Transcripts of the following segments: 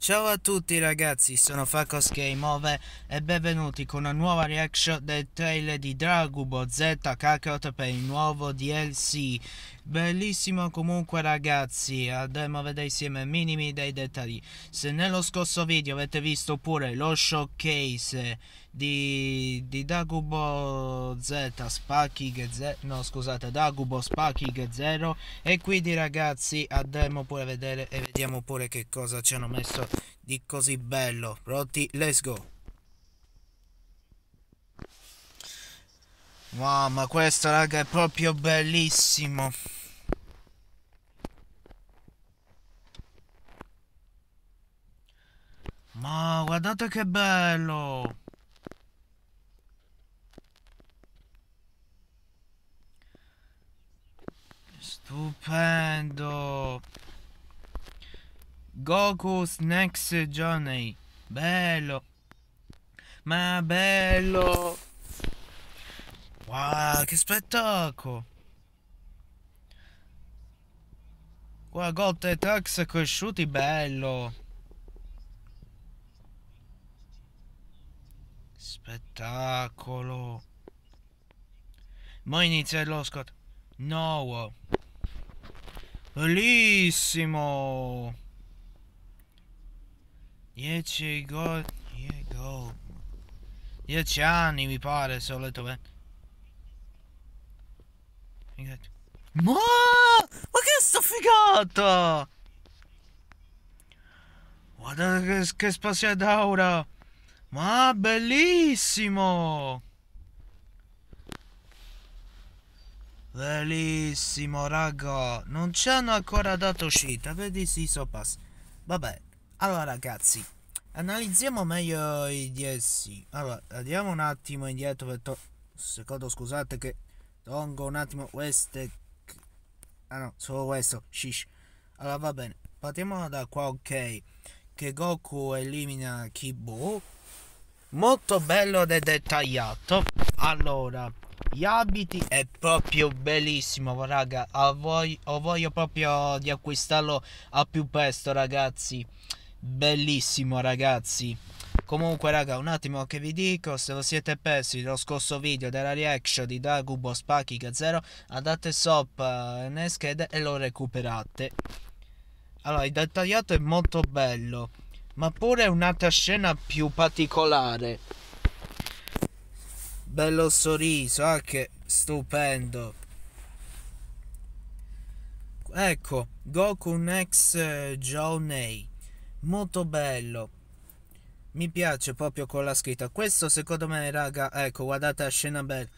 Ciao a tutti ragazzi, sono Facos Game e benvenuti con una nuova reaction del trailer di Dragubo Z Kakarot per il nuovo DLC Bellissimo comunque ragazzi, andremo a vedere insieme minimi dei dettagli Se nello scorso video avete visto pure lo showcase di, di Dagubo Z Spaki g no scusate Dagubo Spaki G0 e quindi ragazzi andiamo pure a vedere e vediamo pure che cosa ci hanno messo di così bello pronti let's go Wow, ma questo raga è proprio bellissimo. Ma guardate che bello! stupendo Goku's Next Journey bello ma bello wow che spettacolo qua Got e Tax cresciuti bello spettacolo mo inizia lo scott No. Bellissimo! 10 gol... 10 anni mi pare se ho letto bene. Ma... Ma che sta figata! Guarda che, che spazio d'aura! Ma bellissimo! Bellissimo, raga. Non ci hanno ancora dato uscita. Vedi, si sopas. Vabbè. Allora, ragazzi. Analizziamo meglio i DSI. Allora, andiamo un attimo indietro per to... Secondo, scusate che... Tolgo un attimo queste... Ah no, solo questo. Shish. Allora, va bene. Partiamo da qua, ok. Che Goku elimina Kibu. Molto bello ed dettagliato. Allora gli abiti è proprio bellissimo raga ho voglio, voglio proprio di acquistarlo al più presto ragazzi bellissimo ragazzi Comunque raga un attimo che vi dico se lo siete persi lo scorso video della reaction di Dagubo Spaki Gazzero andate sop eh, nelle schede e lo recuperate Allora il dettagliato è molto bello ma pure un'altra scena più particolare bello sorriso, anche ah, stupendo. Ecco, Goku Next eh, Journey, molto bello. Mi piace proprio con la scritta. Questo secondo me, raga, ecco, guardate la scena bella.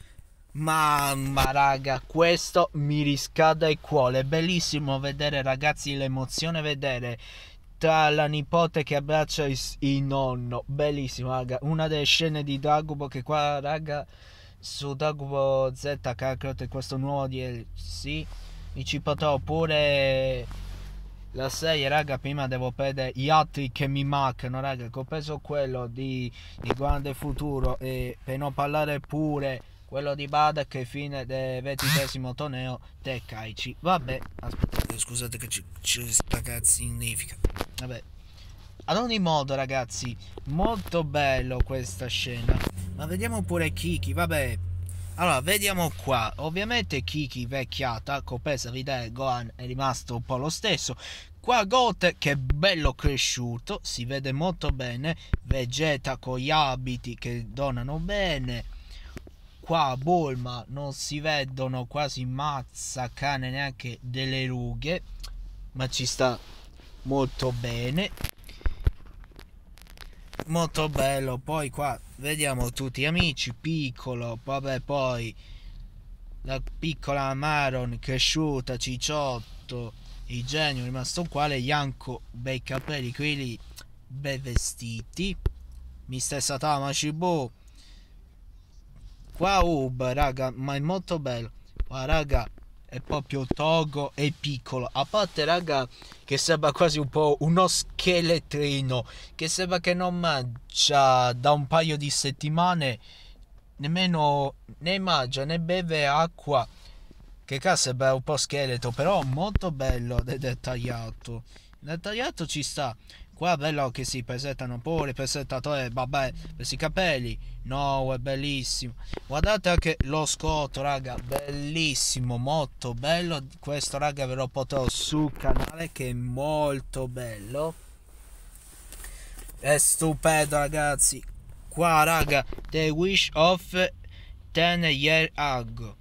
Mamma raga, questo mi riscada il cuore. È bellissimo vedere ragazzi l'emozione, vedere tra la nipote che abbraccia il, il nonno. Bellissimo, raga. Una delle scene di Dagubo che qua, raga, su Dagubo Z Kakarot questo nuovo DLC mi ci potrò pure la serie, raga, prima devo perdere gli altri che mi mancano, raga, che ho preso quello di, di Grande Futuro e per non parlare pure quello di Badek e fine del ventitesimo torneo Tekkaichi. Vabbè, aspettate, eh, scusate che ci, ci sta cazzinnifica. Vabbè. Ad ogni modo, ragazzi, molto bello questa scena. Ma vediamo pure Kiki, vabbè. Allora, vediamo qua. Ovviamente Kiki vecchiata, Copesa, Vidal, Gohan è rimasto un po' lo stesso. Qua Gote che è bello cresciuto, si vede molto bene. Vegeta con gli abiti che donano bene qua a Bolma non si vedono quasi mazza cane neanche delle rughe ma ci sta molto bene molto bello poi qua vediamo tutti amici piccolo vabbè poi la piccola Maron cresciuta cicciotto il genio rimasto uguale Ianco bei capelli quelli ben vestiti Mister Satama Shibu Qua Uber, raga, ma è molto bello. Qua, raga, è proprio togo e piccolo. A parte, raga, che sembra quasi un po' uno scheletrino. Che sembra che non mangia da un paio di settimane. Nemmeno né mangia né beve acqua. Che cazzo sembra un po' scheletro, però molto bello ed dettagliato. Dettagliato ci sta qua è bello che si presentano pure i presentatori vabbè questi capelli no è bellissimo guardate anche lo scotto raga bellissimo molto bello questo raga ve lo porto sul canale che è molto bello è stupendo ragazzi qua raga The Wish of Ten Year Ago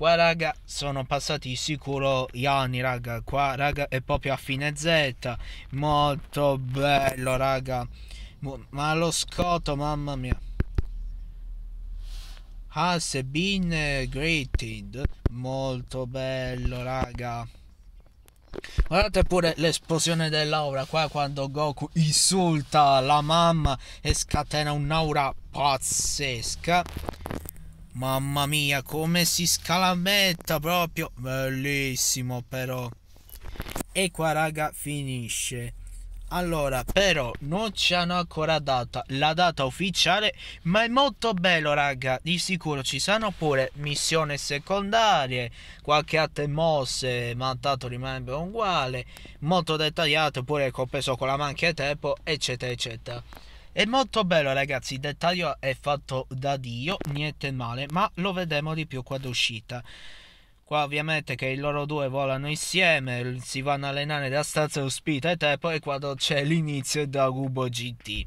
Qua raga sono passati sicuro gli anni raga Qua raga è proprio a fine Z Molto bello raga Ma lo scotto mamma mia Has been eh, greeted Molto bello raga Guardate pure l'esplosione dell'aura qua quando Goku insulta la mamma e scatena un'aura pazzesca. Mamma mia, come si scalametta proprio. Bellissimo però. E qua raga finisce. Allora, però non ci hanno ancora data la data ufficiale, ma è molto bello, raga. Di sicuro ci saranno pure missioni secondarie, qualche altre mosse, ma tanto rimane uguale, molto dettagliato, pure compreso con la manchia tempo, eccetera, eccetera. È molto bello ragazzi, il dettaglio è fatto da Dio, niente male, ma lo vedremo di più qua d'uscita. Qua ovviamente che loro due volano insieme, si vanno a allenare da stanza Ospita e te, poi quando c'è l'inizio da Rubo GT.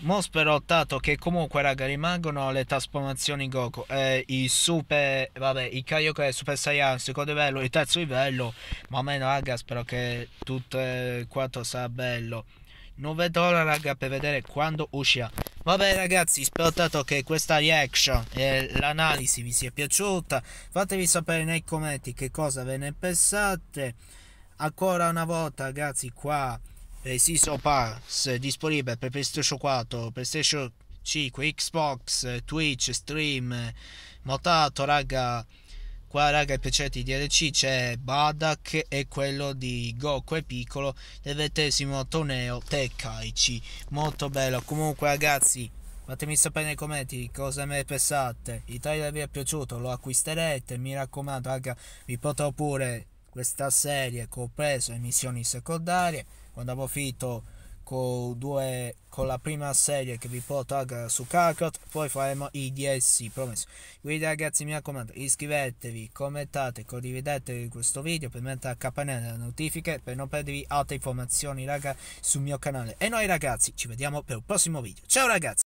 Mo sperottato che comunque raga rimangono le trasformazioni Goku e I super, vabbè, i Kaioken e Super Saiyan, secondo livello, il terzo livello Ma almeno raga spero che tutto eh, quanto sarà bello non vedo l'ora raga per vedere quando uscirà. Vabbè ragazzi, spero tanto che questa reaction e l'analisi vi sia piaciuta. Fatemi sapere nei commenti che cosa ve ne pensate. Ancora una volta ragazzi qua per eh, Season Pass disponibile per PlayStation 4, PlayStation 5, Xbox, Twitch, Stream, eh, Motato raga qua raga il piacere di DLC c'è Badak e quello di Goku e Piccolo del ventesimo torneo Tekkaichi molto bello comunque ragazzi fatemi sapere nei commenti cosa ne pensate il trailer vi è piaciuto lo acquisterete mi raccomando raga vi porto pure questa serie compreso emissioni secondarie quando avrò finito con, due, con la prima serie che vi porto raga, su Carcot, poi faremo i DLC, promesso. Quindi ragazzi mi raccomando, iscrivetevi, commentate, condividete questo video per mettere a campanella delle notifiche per non perdervi altre informazioni raga sul mio canale. E noi ragazzi ci vediamo per un prossimo video. Ciao ragazzi!